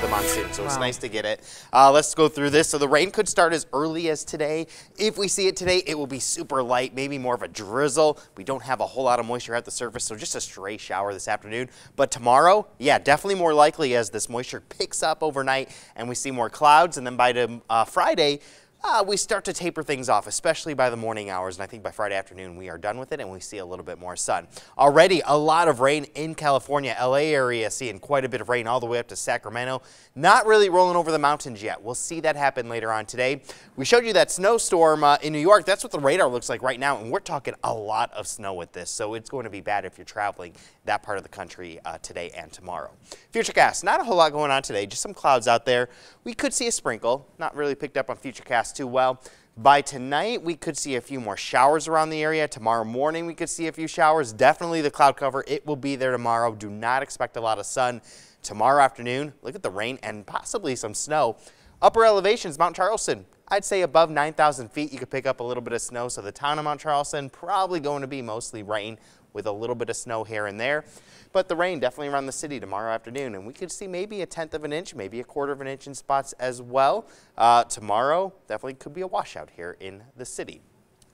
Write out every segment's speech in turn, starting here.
the monsoon, so wow. it's nice to get it. Uh, let's go through this. So the rain could start as early as today. If we see it today, it will be super light, maybe more of a drizzle. We don't have a whole lot of moisture at the surface, so just a stray shower this afternoon. But tomorrow, yeah, definitely more likely as this moisture picks up overnight and we see more clouds. And then by uh, Friday, uh, we start to taper things off, especially by the morning hours. And I think by Friday afternoon, we are done with it and we see a little bit more sun. Already a lot of rain in California, LA area, seeing quite a bit of rain all the way up to Sacramento. Not really rolling over the mountains yet. We'll see that happen later on today. We showed you that snowstorm uh, in New York. That's what the radar looks like right now. And we're talking a lot of snow with this. So it's going to be bad if you're traveling that part of the country uh, today and tomorrow. Futurecast, not a whole lot going on today, just some clouds out there. We could see a sprinkle, not really picked up on Futurecast forecast too well. By tonight, we could see a few more showers around the area. Tomorrow morning, we could see a few showers. Definitely the cloud cover. It will be there tomorrow. Do not expect a lot of sun. Tomorrow afternoon, look at the rain and possibly some snow. Upper elevations, Mount Charleston, I'd say above 9,000 feet, you could pick up a little bit of snow. So the town of Mount Charleston probably going to be mostly rain with a little bit of snow here and there. But the rain definitely around the city tomorrow afternoon, and we could see maybe a tenth of an inch, maybe a quarter of an inch in spots as well. Uh, tomorrow definitely could be a washout here in the city.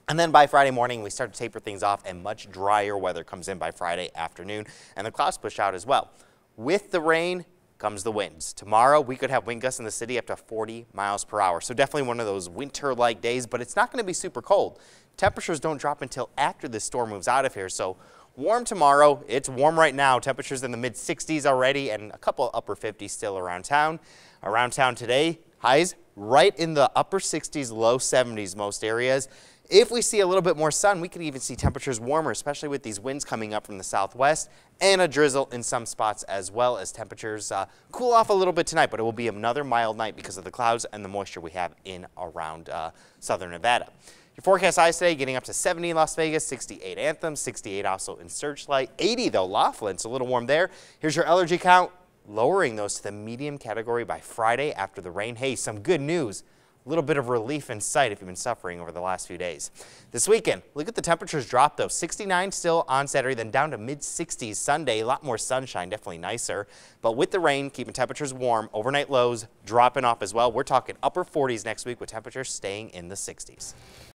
And then by Friday morning, we start to taper things off and much drier weather comes in by Friday afternoon and the clouds push out as well. With the rain, comes the winds. Tomorrow, we could have wind gusts in the city up to 40 miles per hour. So definitely one of those winter-like days, but it's not going to be super cold. Temperatures don't drop until after this storm moves out of here, so warm tomorrow. It's warm right now. Temperatures in the mid 60s already and a couple upper 50s still around town. Around town today, highs right in the upper 60s, low 70s most areas. If we see a little bit more sun, we could even see temperatures warmer, especially with these winds coming up from the southwest and a drizzle in some spots as well as temperatures uh, cool off a little bit tonight, but it will be another mild night because of the clouds and the moisture we have in around uh, southern Nevada. Your forecast highs today getting up to 70 in Las Vegas, 68 Anthem, 68 also in Searchlight, 80 though Laughlin, it's a little warm there. Here's your allergy count, lowering those to the medium category by Friday after the rain. Hey, some good news little bit of relief in sight if you've been suffering over the last few days. This weekend, look at the temperatures drop though. 69 still on Saturday, then down to mid 60s Sunday. A lot more sunshine, definitely nicer. But with the rain, keeping temperatures warm, overnight lows dropping off as well. We're talking upper 40s next week with temperatures staying in the 60s.